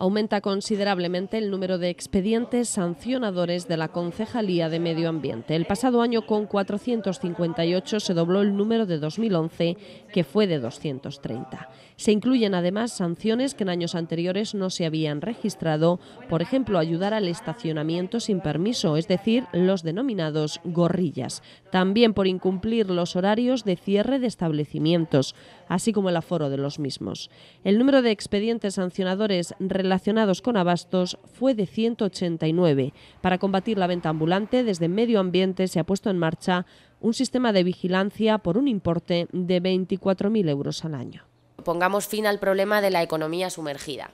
aumenta considerablemente el número de expedientes sancionadores de la Concejalía de Medio Ambiente. El pasado año, con 458, se dobló el número de 2011, que fue de 230. Se incluyen además sanciones que en años anteriores no se habían registrado, por ejemplo, ayudar al estacionamiento sin permiso, es decir, los denominados gorrillas. También por incumplir los horarios de cierre de establecimientos, así como el aforo de los mismos. El número de expedientes sancionadores relacionados con abastos fue de 189. Para combatir la venta ambulante, desde Medio Ambiente se ha puesto en marcha un sistema de vigilancia por un importe de 24.000 euros al año. Pongamos fin al problema de la economía sumergida.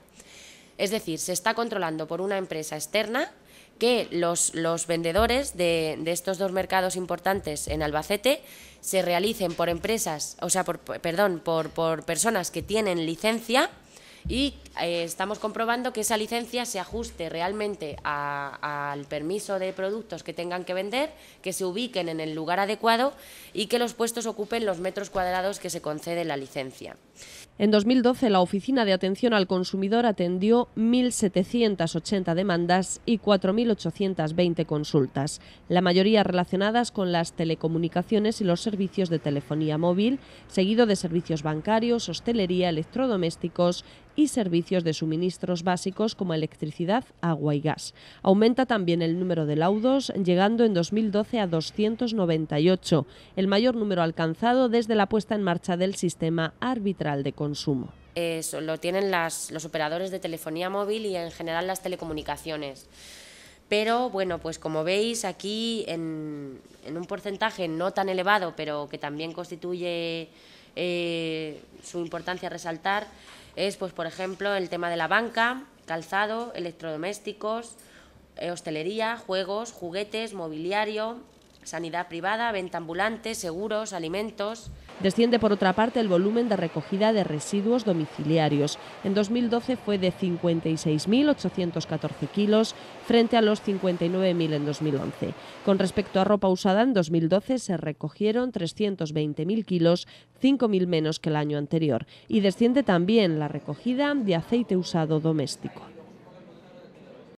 Es decir, se está controlando por una empresa externa que los, los vendedores de, estos dos mercados importantes en Albacete se realicen por empresas, o sea, perdón, por, por personas que tienen licencia y eh, estamos comprobando que esa licencia se ajuste realmente al permiso de productos que tengan que vender, que se ubiquen en el lugar adecuado y que los puestos ocupen los metros cuadrados que se concede la licencia. En 2012, la Oficina de Atención al Consumidor atendió 1.780 demandas y 4.820 consultas, la mayoría relacionadas con las telecomunicaciones y los servicios de telefonía móvil, seguido de servicios bancarios, hostelería, electrodomésticos y servicios de suministros básicos como electricidad, agua y gas. Aumenta también el número de laudos, llegando en 2012 a 298, el mayor número alcanzado desde la puesta en marcha del sistema arbitral de consultas. Eso, lo tienen los operadores de telefonía móvil y en general las telecomunicaciones. Pero bueno, pues como veis aquí en, un porcentaje no tan elevado, pero que también constituye eh, su importancia resaltar, es pues por ejemplo el tema de la banca, calzado, electrodomésticos, eh, hostelería, juegos, juguetes, mobiliario, sanidad privada, venta ambulante, seguros, alimentos. Desciende por otra parte el volumen de recogida de residuos domiciliarios. En 2012 fue de 56.814 kilos frente a los 59.000 en 2011. Con respecto a ropa usada, en 2012 se recogieron 320.000 kilos, 5.000 menos que el año anterior. Y desciende también la recogida de aceite usado doméstico.